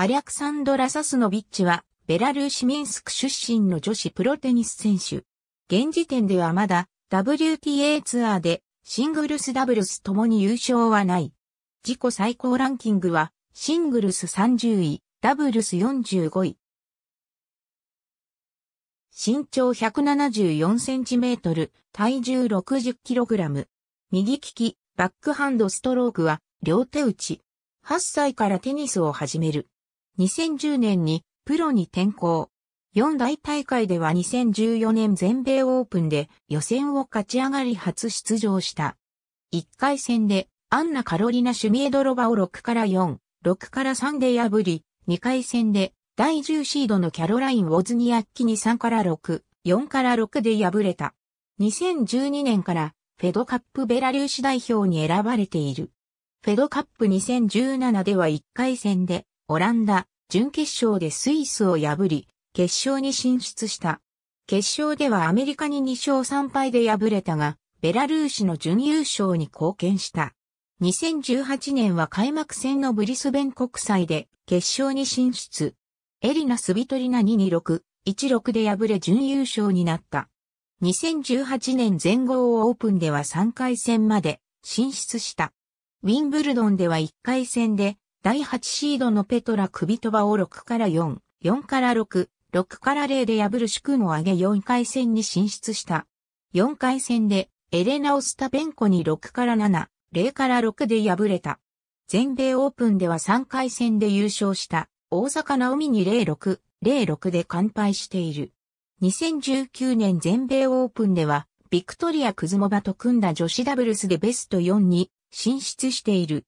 アレクサンドラ・サスノビッチは、ベラルーシ・ミンスク出身の女子プロテニス選手。現時点ではまだ WTA ツアーでシングルスダブルスともに優勝はない。自己最高ランキングはシングルス30位、ダブルス45位。身長174センチメートル、体重60キログラム。右利き、バックハンドストロークは両手打ち。8歳からテニスを始める。2010年にプロに転向。四大大会では2014年全米オープンで予選を勝ち上がり初出場した。1回戦でアンナ・カロリナ・シュミエドロバを6から4、6から3で破り、2回戦で第10シードのキャロライン・ウォズニアッキに3から6、4から6で敗れた。2012年からフェドカップベラルーシ代表に選ばれている。フェドカップ2017では1回戦でオランダ、準決勝でスイスを破り、決勝に進出した。決勝ではアメリカに2勝3敗で敗れたが、ベラルーシの準優勝に貢献した。2018年は開幕戦のブリスベン国際で決勝に進出。エリナ・スビトリナ226、16で敗れ準優勝になった。2018年全豪オープンでは3回戦まで進出した。ウィンブルドンでは1回戦で第8シードのペトラ・クビトバを6から4、4から6、6から0で破る主君を挙げ4回戦に進出した。4回戦でエレナ・オスタペンコに6から7、0から6で敗れた。全米オープンでは3回戦で優勝した大阪なおに06、06で完敗している。2019年全米オープンではビクトリア・クズモバと組んだ女子ダブルスでベスト4に進出している。